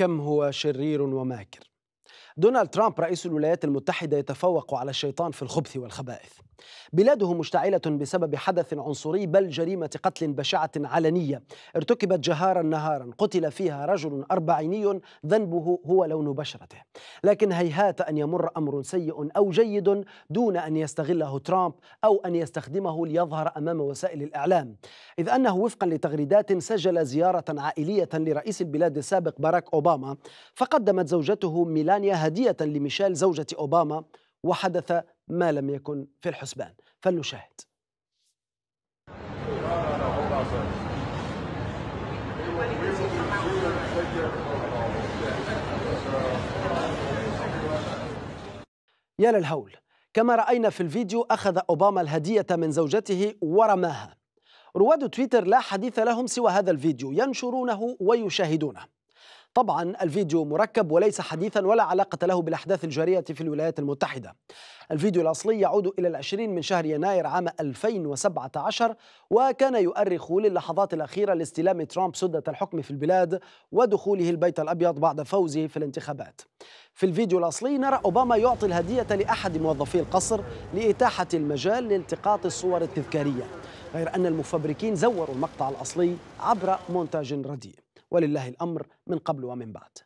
كم هو شرير وماكر دونالد ترامب رئيس الولايات المتحدة يتفوق على الشيطان في الخبث والخبائث بلاده مشتعلة بسبب حدث عنصري بل جريمة قتل بشعة علنية ارتكبت جهارا نهارا قتل فيها رجل أربعيني ذنبه هو لون بشرته لكن هيهات أن يمر أمر سيء أو جيد دون أن يستغله ترامب أو أن يستخدمه ليظهر أمام وسائل الإعلام إذ أنه وفقا لتغريدات سجل زيارة عائلية لرئيس البلاد السابق باراك أوباما فقدمت زوجته ميلانيا هدية لميشيل زوجة أوباما وحدث ما لم يكن في الحسبان فلنشاهد يا للهول كما رأينا في الفيديو أخذ أوباما الهدية من زوجته ورماها رواد تويتر لا حديث لهم سوى هذا الفيديو ينشرونه ويشاهدونه طبعا الفيديو مركب وليس حديثا ولا علاقة له بالأحداث الجارية في الولايات المتحدة الفيديو الأصلي يعود إلى العشرين من شهر يناير عام 2017 وكان يؤرخ للحظات الأخيرة لاستلام ترامب سدة الحكم في البلاد ودخوله البيت الأبيض بعد فوزه في الانتخابات في الفيديو الأصلي نرى أوباما يعطي الهدية لأحد موظفي القصر لإتاحة المجال لالتقاط الصور التذكارية غير أن المفبركين زوروا المقطع الأصلي عبر مونتاج رديء ولله الأمر من قبل ومن بعد